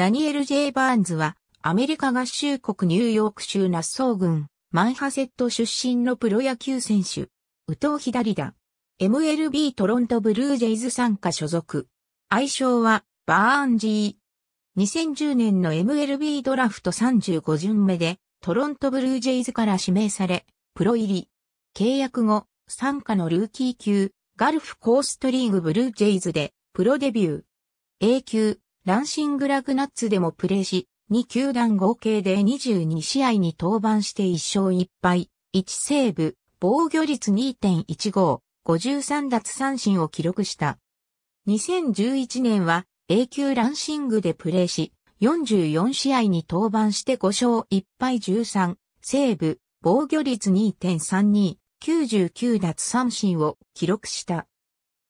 ダニエル・ジェイバーンズは、アメリカ合衆国ニューヨーク州ナッソー郡、マンハセット出身のプロ野球選手。右投左打。MLB トロントブルージェイズ参加所属。愛称は、バーンジー。2010年の MLB ドラフト35巡目で、トロントブルージェイズから指名され、プロ入り。契約後、参加のルーキー級、ガルフコーストリーグブルージェイズで、プロデビュー。A 級、ランシングラグナッツでもプレーし、2球団合計で22試合に登板して1勝1敗、1セーブ、防御率2.15、53奪三振を記録した。2011年は A 級ランシングでプレーし、44試合に登板して5勝1敗13、セーブ、防御率2.32、99奪三振を記録した。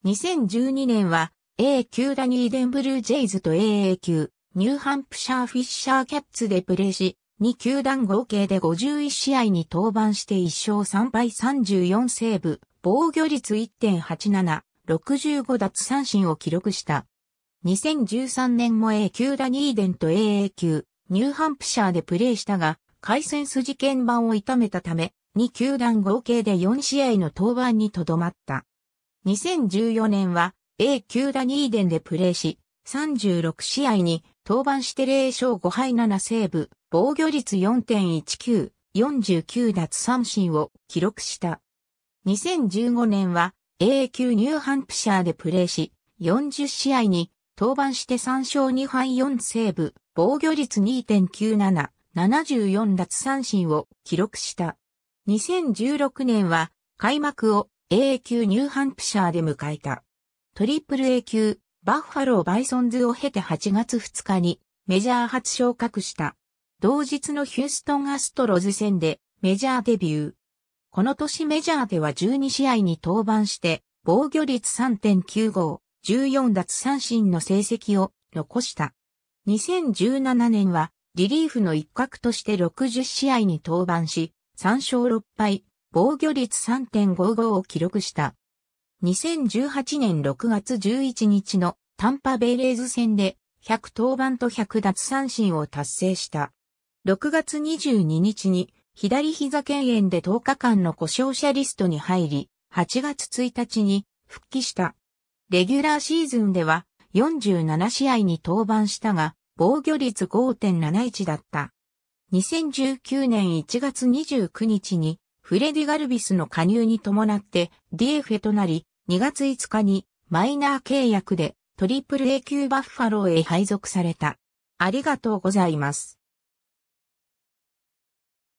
2012年は A 級ダニーデンブルージェイズと AA 級、ニューハンプシャーフィッシャーキャッツでプレーし、2球団合計で51試合に登板して1勝3敗34セーブ、防御率1.87、65奪三振を記録した。2013年も A 級ダニーデンと AA 級、ニューハンプシャーでプレーしたが、回線筋鍵盤を痛めたため、2球団合計で4試合の登板にとどまった。2014年は、A 級ダニーデンでプレーし、36試合に登板して0勝5敗7セーブ、防御率4.19、49奪三振を記録した。2015年は A 級ニューハンプシャーでプレーし、40試合に登板して3勝2敗4セーブ、防御率2.97、74奪三振を記録した。2016年は開幕を A 級ニューハンプシャーで迎えた。トリプル A 級、バッファロー・バイソンズを経て8月2日にメジャー初昇格した。同日のヒューストン・アストロズ戦でメジャーデビュー。この年メジャーでは12試合に登板して、防御率3.95、14奪三振の成績を残した。2017年はリリーフの一角として60試合に登板し、3勝6敗、防御率3.55を記録した。2018年6月11日のタンパベイレーズ戦で100登板と100奪三振を達成した。6月22日に左膝犬炎で10日間の故障者リストに入り、8月1日に復帰した。レギュラーシーズンでは47試合に登板したが、防御率5.71だった。2019年1月29日にフレディ・ガルビスの加入に伴って DF となり、2月5日にマイナー契約で AAA 級バッファローへ配属された。ありがとうございます。